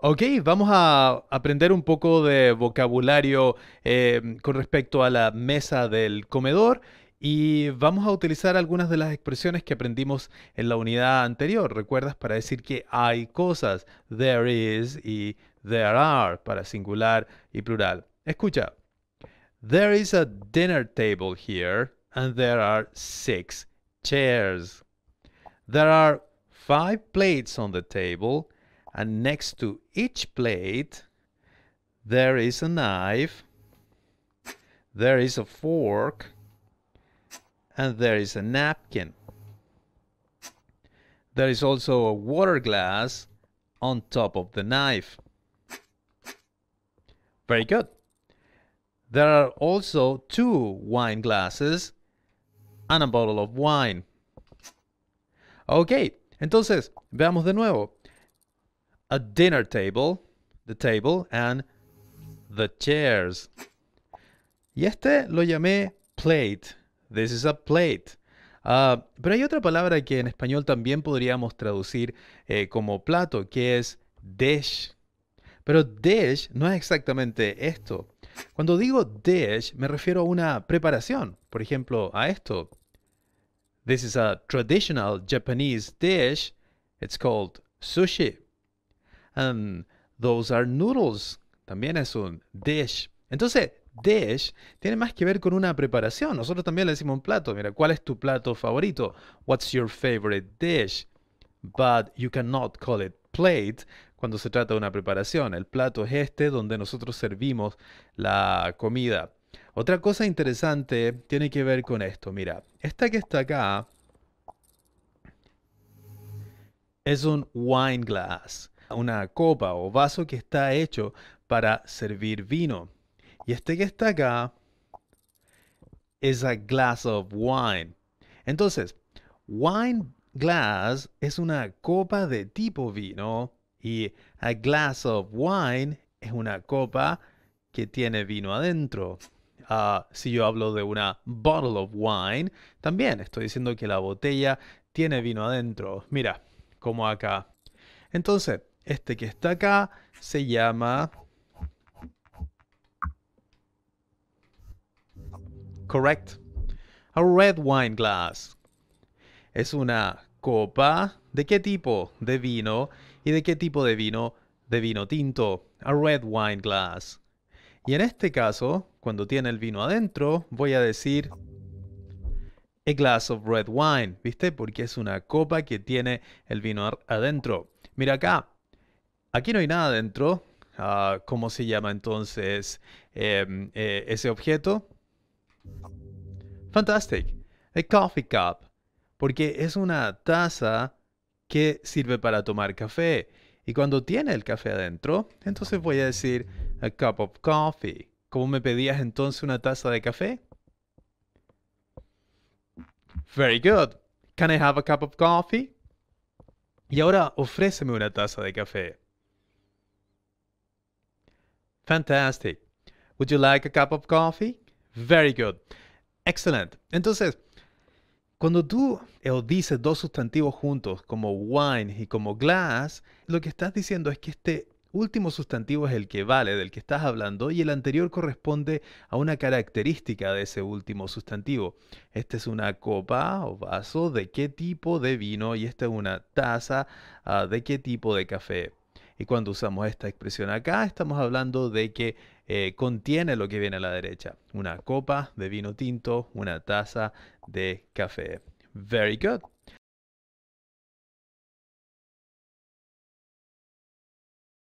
Ok, vamos a aprender un poco de vocabulario eh, con respecto a la mesa del comedor y vamos a utilizar algunas de las expresiones que aprendimos en la unidad anterior. ¿Recuerdas? Para decir que hay cosas. There is y there are para singular y plural. Escucha. There is a dinner table here and there are six chairs. There are five plates on the table and next to each plate, there is a knife, there is a fork, and there is a napkin. There is also a water glass on top of the knife. Very good. There are also two wine glasses and a bottle of wine. Ok, entonces, veamos de nuevo. a dinner table, the table, and the chairs. Y este lo llamé plate. This is a plate. Ah, pero hay otra palabra que en español también podríamos traducir eh, como plato, que es dish. Pero dish no es exactamente esto. Cuando digo dish, me refiero a una preparación. Por ejemplo, a esto. This is a traditional Japanese dish. It's called sushi. And um, those are noodles. También es un dish. Entonces, dish tiene más que ver con una preparación. Nosotros también le decimos un plato. Mira, ¿cuál es tu plato favorito? What's your favorite dish? But you cannot call it plate cuando se trata de una preparación. El plato es este donde nosotros servimos la comida. Otra cosa interesante tiene que ver con esto. Mira, esta que está acá es un wine glass una copa o vaso que está hecho para servir vino. Y este que está acá es a glass of wine. Entonces, wine glass es una copa de tipo vino y a glass of wine es una copa que tiene vino adentro. Ah, si yo hablo de una bottle of wine, también estoy diciendo que la botella tiene vino adentro. Mira, como acá. Entonces, este que está acá se llama correct. A red wine glass. Es una copa de qué tipo de vino y de qué tipo de vino de vino tinto. A red wine glass. Y en este caso, cuando tiene el vino adentro, voy a decir a glass of red wine, ¿viste? Porque es una copa que tiene el vino adentro. Mira acá, Aquí no hay nada dentro. Ah, ¿Cómo se llama entonces em, eh, ese objeto? Fantastic. A coffee cup. Porque es una taza que sirve para tomar café. Y cuando tiene el café adentro, entonces voy a decir a cup of coffee. ¿Cómo me pedías entonces una taza de café? Very good. Can I have a cup of coffee? Y ahora ofréceme una taza de café. Fantastic. Would you like a cup of coffee? Very good. Excellent. Entonces, cuando tú eh, dices dos sustantivos juntos, como wine y como glass, lo que estás diciendo es que este último sustantivo es el que vale, del que estás hablando, y el anterior corresponde a una característica de ese último sustantivo. Esta es una copa o vaso de qué tipo de vino y esta es una taza ah, de qué tipo de café. Y cuando usamos esta expresión acá, estamos hablando de que eh, contiene lo que viene a la derecha. Una copa de vino tinto, una taza de café. Very good.